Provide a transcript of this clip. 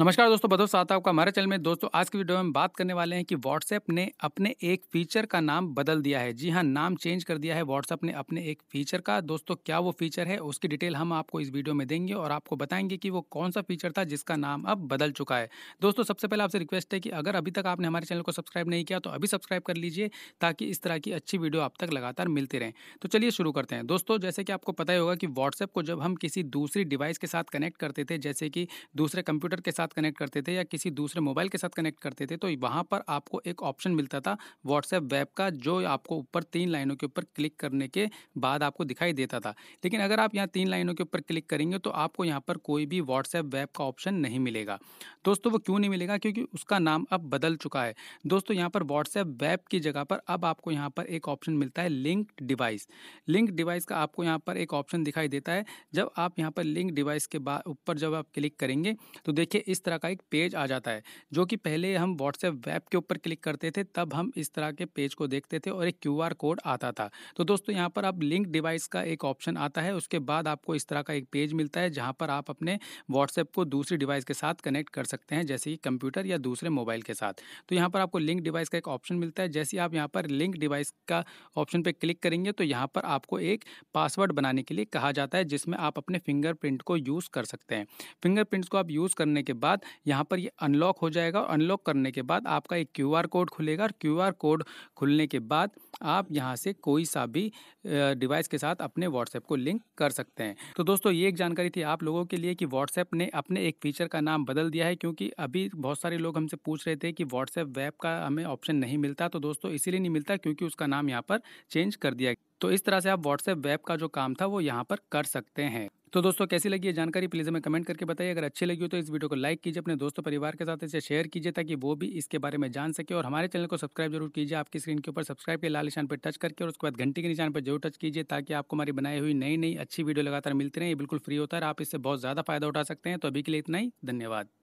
नमस्कार दोस्तों बदव साहब आपका हमारे चैनल में दोस्तों आज की वीडियो में बात करने वाले हैं कि व्हाट्सएप ने अपने एक फीचर का नाम बदल दिया है जी हाँ नाम चेंज कर दिया है व्हाट्सएप ने अपने एक फीचर का दोस्तों क्या वो फीचर है उसकी डिटेल हम आपको इस वीडियो में देंगे और आपको बताएंगे कि वो कौन सा फीचर था जिसका नाम अब बदल चुका है दोस्तों सबसे पहले आपसे रिक्वेस्ट है कि अगर अभी तक आपने हमारे चैनल को सब्सक्राइब नहीं किया तो अभी सब्सक्राइब कर लीजिए ताकि इस तरह की अच्छी वीडियो आप तक लगातार मिलती रहें तो चलिए शुरू करते हैं दोस्तों जैसे कि आपको पता ही होगा कि व्हाट्सएप को जब हम किसी दूसरी डिवाइस के साथ कनेक्ट करते थे जैसे कि दूसरे कंप्यूटर के साथ साथ कनेक्ट करते थे या किसी दूसरे मोबाइल के साथ कनेक्ट करते थे तो वहाँ पर आपको एक ऑप्शन मिलता था व्हाट्सएप वेब का जो आपको ऊपर तीन लाइनों के ऊपर क्लिक करने के बाद आपको दिखाई देता था लेकिन अगर आप यहाँ तीन लाइनों के ऊपर क्लिक करेंगे तो आपको यहाँ पर कोई भी व्हाट्सएप वेब का ऑप्शन नहीं मिलेगा दोस्तों वो क्यों नहीं मिलेगा क्योंकि उसका नाम अब बदल चुका है दोस्तों यहाँ पर व्हाट्सएप वेब की जगह पर अब आपको यहाँ पर एक ऑप्शन मिलता है लिंक डिवाइस लिंक डिवाइस का आपको यहाँ पर एक ऑप्शन दिखाई देता है जब आप यहाँ पर लिंक डिवाइस के ऊपर जब आप क्लिक करेंगे तो देखिए इस तरह का एक पेज आ जाता है जो कि पहले हम व्हाट्सएप वेब के ऊपर क्लिक करते थे तब हम इस तरह के पेज को देखते थे और एक क्यू कोड आता था तो दोस्तों यहाँ पर अब लिंक डिवाइस का एक ऑप्शन आता है उसके बाद आपको इस तरह का एक पेज मिलता है जहाँ पर आप अपने व्हाट्सएप को दूसरी डिवाइस के साथ कनेक्ट कर सकते हैं जैसे कि कंप्यूटर या दूसरे मोबाइल के साथ तो यहाँ पर आपको लिंक डिवाइस का एक ऑप्शन मिलता है जैसे आप यहाँ पर लिंक डिवाइस का ऑप्शन पर क्लिक करेंगे तो यहाँ पर आपको एक पासवर्ड बनाने के लिए कहा जाता है जिसमें आप अपने फिंगरप्रिंट को यूज़ कर सकते हैं फिंगरप्रिंट्स को आप यूज़ करने के बाद यहाँ पर ये अनलॉक हो जाएगा अनलॉक करने के बाद आपका एक क्यू कोड खुलेगा और क्यू कोड खुलने के बाद आप यहाँ से कोई सा भी डिवाइस के साथ अपने व्हाट्सएप को लिंक कर सकते हैं तो दोस्तों ये एक जानकारी थी आप लोगों के लिए कि व्हाट्सएप ने अपने एक फीचर का नाम बदल दिया है क्योंकि अभी बहुत सारे लोग हमसे पूछ रहे थे कि व्हाट्सएप वेब का हमें ऑप्शन नहीं मिलता तो दोस्तों इसीलिए नहीं मिलता क्योंकि उसका नाम यहाँ पर चेंज कर दिया तो इस तरह से आप व्हाट्सएप वेब का जो काम था वो यहाँ पर कर सकते हैं तो दोस्तों कैसी लगी ये जानकारी प्लीज़ हमें कमेंट करके बताइए अगर अच्छी लगी हो तो इस वीडियो को लाइक कीजिए अपने दोस्तों परिवार के साथ इसे शेयर कीजिए ताकि वो भी इसके बारे में जान सके और हमारे चैनल को सब्सक्राइब जरूर कीजिए आपकी स्क्रीन के ऊपर सब्सक्राइब के लाल निशान पर टच करके और उसके बाद घंटी के निशान पर जरूर टच कीजिए ताकि आपको हमारी बनाई हुई नई नई अच्छी वीडियो लगातार मिलती रहे बिल्कुल फ्री होता है आप इससे बहुत ज़्यादा फायदा उठा सकते हैं तो अभी के लिए इतना ही धन्यवाद